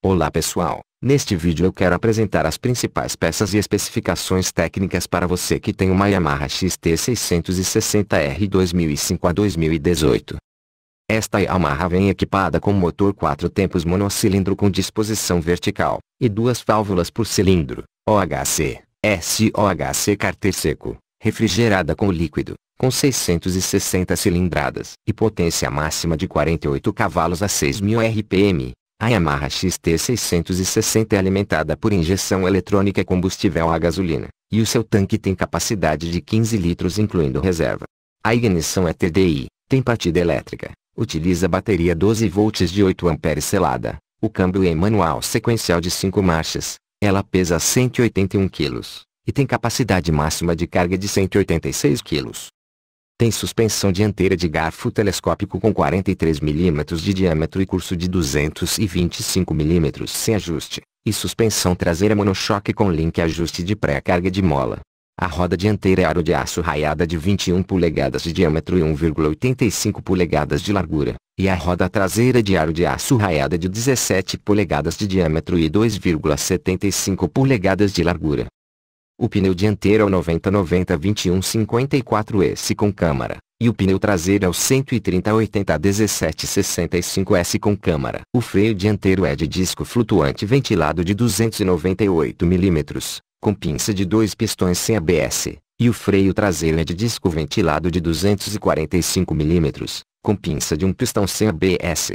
Olá pessoal, neste vídeo eu quero apresentar as principais peças e especificações técnicas para você que tem uma Yamaha XT660R 2005 a 2018. Esta Yamaha vem equipada com motor 4 tempos monocilindro com disposição vertical, e duas válvulas por cilindro, OHC, SOHC cárter seco, refrigerada com líquido, com 660 cilindradas e potência máxima de 48 cavalos a 6.000 RPM, a Yamaha XT660 é alimentada por injeção eletrônica combustível a gasolina, e o seu tanque tem capacidade de 15 litros incluindo reserva. A ignição é TDI, tem partida elétrica, utiliza bateria 12 volts de 8 amperes selada, o câmbio é manual sequencial de 5 marchas, ela pesa 181 kg, e tem capacidade máxima de carga de 186 kg. Tem suspensão dianteira de garfo telescópico com 43 mm de diâmetro e curso de 225 mm sem ajuste, e suspensão traseira monochoque com link ajuste de pré-carga de mola. A roda dianteira é aro de aço raiada de 21 polegadas de diâmetro e 1,85 polegadas de largura, e a roda traseira de aro de aço raiada de 17 polegadas de diâmetro e 2,75 polegadas de largura o pneu dianteiro ao é 90-90-21-54S com câmara, e o pneu traseiro ao é 130-80-17-65S com câmara. O freio dianteiro é de disco flutuante ventilado de 298 mm, com pinça de dois pistões sem ABS, e o freio traseiro é de disco ventilado de 245 mm, com pinça de um pistão sem ABS.